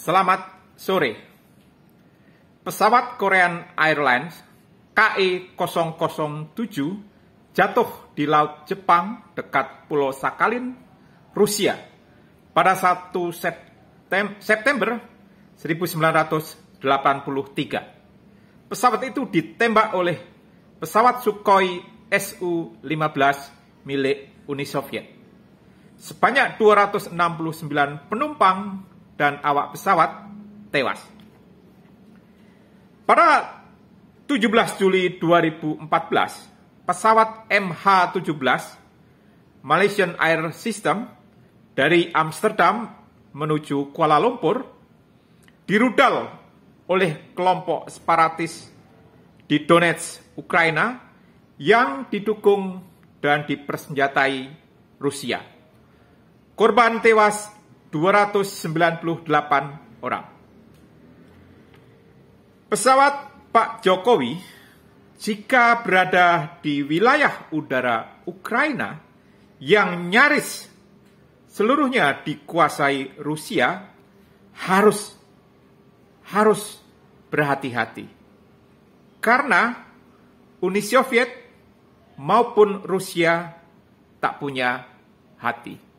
Selamat sore. Pesawat Korean Airlines KE-007 jatuh di Laut Jepang dekat Pulau Sakhalin, Rusia pada 1 September 1983. Pesawat itu ditembak oleh pesawat Sukhoi Su-15 milik Uni Soviet. Sebanyak 269 penumpang dan awak pesawat tewas. Pada 17 Juli 2014, pesawat MH17 Malaysian Air System dari Amsterdam menuju Kuala Lumpur dirudal oleh kelompok separatis di Donetsk, Ukraina yang didukung dan dipersenjatai Rusia. Korban tewas 298 orang. Pesawat Pak Jokowi jika berada di wilayah udara Ukraina yang nyaris seluruhnya dikuasai Rusia harus harus berhati-hati. Karena Uni Soviet maupun Rusia tak punya hati.